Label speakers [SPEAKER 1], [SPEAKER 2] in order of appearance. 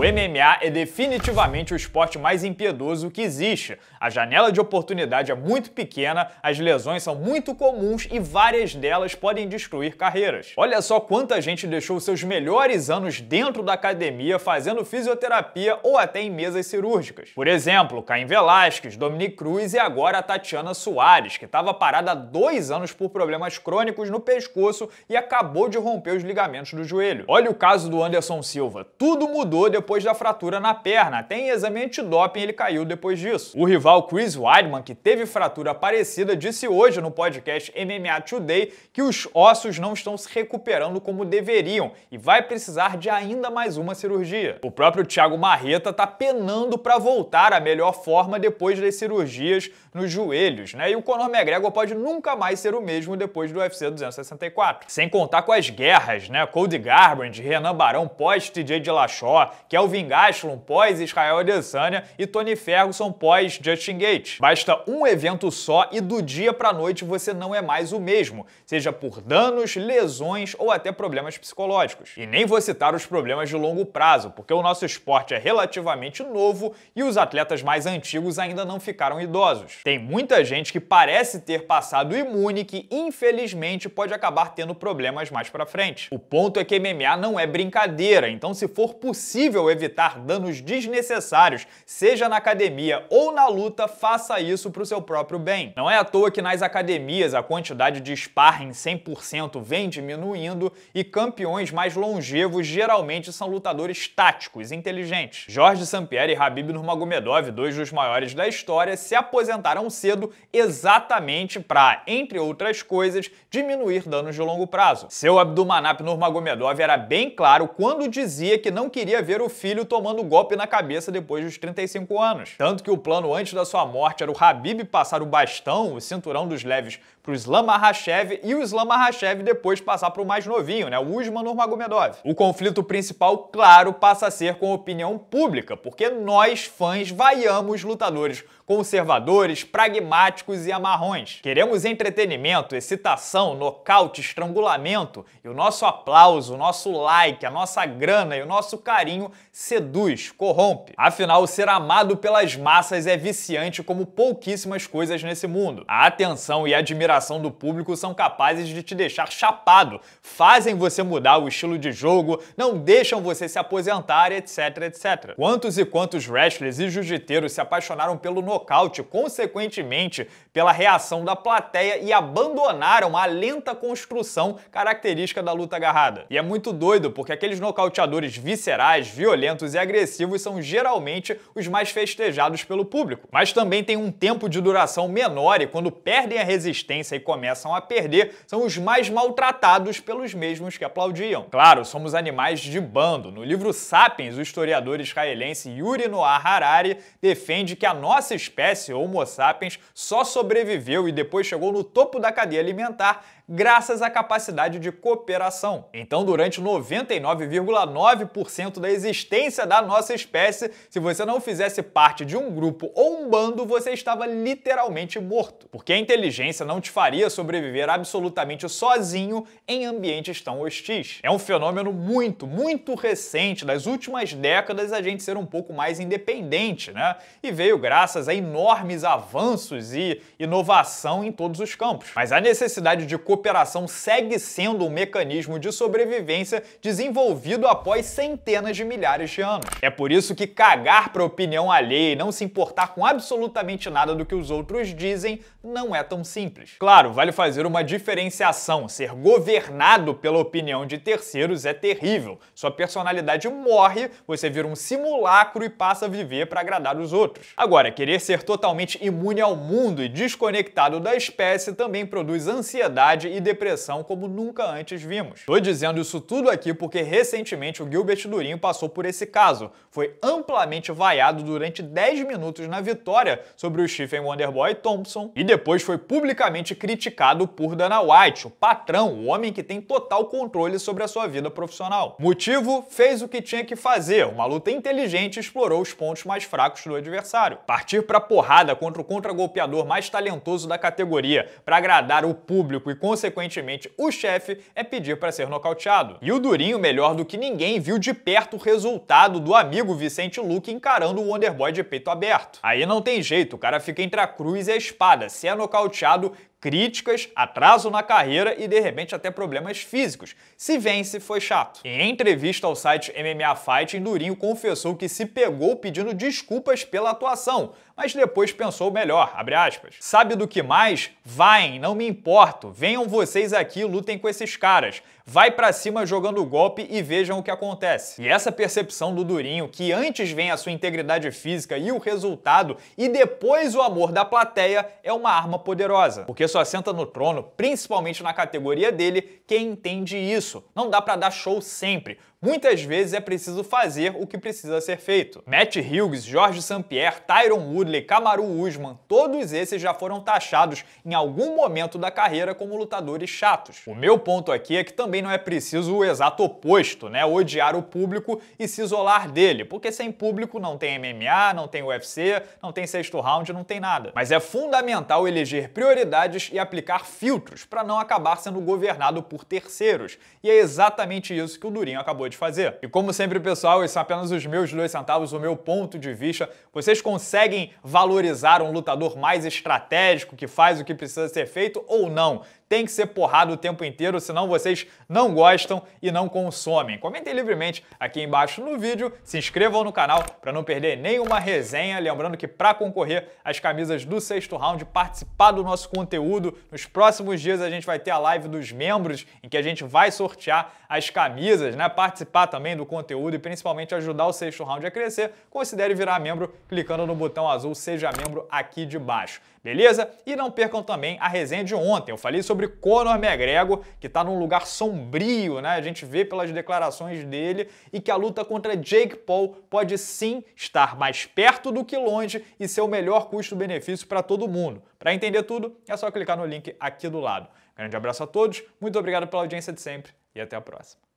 [SPEAKER 1] O MMA é definitivamente o esporte mais impiedoso que existe. A janela de oportunidade é muito pequena, as lesões são muito comuns e várias delas podem destruir carreiras. Olha só quanta gente deixou seus melhores anos dentro da academia fazendo fisioterapia ou até em mesas cirúrgicas. Por exemplo, Caim Velasquez, Dominic Cruz e agora a Tatiana Soares, que estava parada há dois anos por problemas crônicos no pescoço e acabou de romper os ligamentos do joelho. Olha o caso do Anderson Silva. Tudo mudou depois depois da fratura na perna. Até em exame antidoping ele caiu depois disso. O rival Chris Weidman, que teve fratura parecida, disse hoje no podcast MMA Today que os ossos não estão se recuperando como deveriam e vai precisar de ainda mais uma cirurgia. O próprio Thiago Marreta tá penando para voltar à melhor forma depois das cirurgias nos joelhos, né? E o Conor McGregor pode nunca mais ser o mesmo depois do UFC 264. Sem contar com as guerras, né? Cody Garbrandt, Renan Barão, pós-TJ Dillashaw, que é Kelvin Gastelum pós Israel Adesanya e Tony Ferguson pós Justin Gates. Basta um evento só e do dia para noite você não é mais o mesmo, seja por danos, lesões ou até problemas psicológicos. E nem vou citar os problemas de longo prazo, porque o nosso esporte é relativamente novo e os atletas mais antigos ainda não ficaram idosos. Tem muita gente que parece ter passado imune que infelizmente pode acabar tendo problemas mais para frente. O ponto é que MMA não é brincadeira, então se for possível evitar danos desnecessários, seja na academia ou na luta, faça isso para o seu próprio bem. Não é à toa que nas academias a quantidade de sparring 100% vem diminuindo e campeões mais longevos geralmente são lutadores táticos, inteligentes. Jorge Sampieri e Habib Nurmagomedov, dois dos maiores da história, se aposentaram cedo exatamente para, entre outras coisas, diminuir danos de longo prazo. Seu Abdulmanap Nurmagomedov era bem claro quando dizia que não queria ver o filho tomando golpe na cabeça depois dos 35 anos. Tanto que o plano antes da sua morte era o Habib passar o bastão, o cinturão dos leves, para o Islam Makhachev e o Islam Makhachev depois passar para o mais novinho, né, o Usman Nurmagomedov. O conflito principal, claro, passa a ser com a opinião pública, porque nós fãs vaiamos lutadores conservadores, pragmáticos e amarrões. Queremos entretenimento, excitação, nocaute, estrangulamento, e o nosso aplauso, o nosso like, a nossa grana e o nosso carinho seduz, corrompe. Afinal, ser amado pelas massas é viciante como pouquíssimas coisas nesse mundo. A atenção e a admiração interação do público são capazes de te deixar chapado, fazem você mudar o estilo de jogo, não deixam você se aposentar, etc, etc. Quantos e quantos wrestlers e jiu-jiteiros se apaixonaram pelo nocaute, consequentemente pela reação da plateia e abandonaram a lenta construção característica da luta agarrada. E é muito doido, porque aqueles nocauteadores viscerais, violentos e agressivos são geralmente os mais festejados pelo público. Mas também tem um tempo de duração menor e quando perdem a resistência audiência e começam a perder são os mais maltratados pelos mesmos que aplaudiam. Claro, somos animais de bando. No livro Sapiens, o historiador israelense Yuri Noah Harari defende que a nossa espécie, Homo sapiens, só sobreviveu e depois chegou no topo da cadeia alimentar graças à capacidade de cooperação. Então, durante 99,9% da existência da nossa espécie, se você não fizesse parte de um grupo ou um bando, você estava literalmente morto. Porque a inteligência não te normalmente faria sobreviver absolutamente sozinho em ambientes tão hostis. É um fenômeno muito, muito recente, das últimas décadas a gente ser um pouco mais independente, né? E veio graças a enormes avanços e inovação em todos os campos. Mas a necessidade de cooperação segue sendo um mecanismo de sobrevivência desenvolvido após centenas de milhares de anos. É por isso que cagar para a opinião alheia e não se importar com absolutamente nada do que os outros dizem não é tão simples. Claro, vale fazer uma diferenciação. Ser governado pela opinião de terceiros é terrível. Sua personalidade morre, você vira um simulacro e passa a viver para agradar os outros. Agora, querer ser totalmente imune ao mundo e desconectado da espécie também produz ansiedade e depressão como nunca antes vimos. Tô dizendo isso tudo aqui porque recentemente o Gilbert Durinho passou por esse caso. Foi amplamente vaiado durante 10 minutos na vitória sobre o Stephen Wonderboy Thompson e depois foi publicamente duramente criticado por Dana White, o patrão, o homem que tem total controle sobre a sua vida profissional. Motivo? Fez o que tinha que fazer. Uma luta inteligente explorou os pontos mais fracos do adversário. Partir para porrada contra o contragolpeador mais talentoso da categoria para agradar o público e, consequentemente, o chefe é pedir para ser nocauteado. E o Durinho, melhor do que ninguém, viu de perto o resultado do amigo Vicente Luque encarando o Wonderboy de peito aberto. Aí não tem jeito, o cara fica entre a cruz e a espada. Se é nocauteado, críticas, atraso na carreira e de repente até problemas físicos. Se vence, foi chato. Em entrevista ao site MMA Fighting, Durinho confessou que se pegou pedindo desculpas pela atuação, mas depois pensou melhor, Sabe do que mais? Vai, não me importo. Venham vocês aqui e lutem com esses caras. Vai para cima jogando golpe e vejam o que acontece. E essa percepção do Durinho, que antes vem a sua integridade física e o resultado, e depois o amor da plateia, é uma arma poderosa. Porque Pessoa senta no trono, principalmente na categoria dele, quem entende isso. Não dá para dar show sempre. Muitas vezes é preciso fazer o que precisa ser feito. Matt Hughes, Jorge St-Pierre, Tyron Woodley, Kamaru Usman, todos esses já foram taxados em algum momento da carreira como lutadores chatos. O meu ponto aqui é que também não é preciso o exato oposto, né? Odiar o público e se isolar dele, porque sem público não tem MMA, não tem UFC, não tem sexto round, não tem nada. Mas é fundamental eleger prioridades e aplicar filtros para não acabar sendo governado por terceiros. E é exatamente isso que o Durinho acabou de fazer. E como sempre, pessoal, esses são apenas os meus dois centavos, o meu ponto de vista. Vocês conseguem valorizar um lutador mais estratégico, que faz o que precisa ser feito ou não? tem que ser porrada o tempo inteiro, senão vocês não gostam e não consomem. Comentem livremente aqui embaixo no vídeo, se inscrevam no canal para não perder nenhuma resenha. Lembrando que para concorrer às camisas do sexto round, participar do nosso conteúdo, nos próximos dias a gente vai ter a live dos membros, em que a gente vai sortear as camisas, né? Participar também do conteúdo e principalmente ajudar o sexto round a crescer, considere virar membro clicando no botão azul Seja Membro aqui de baixo. Beleza? E não percam também a resenha de ontem. Eu falei sobre sobre Conor McGregor, que está num lugar sombrio, né? A gente vê pelas declarações dele e que a luta contra Jake Paul pode sim estar mais perto do que longe e ser o melhor custo-benefício para todo mundo. Para entender tudo, é só clicar no link aqui do lado. Grande abraço a todos, muito obrigado pela audiência de sempre e até a próxima.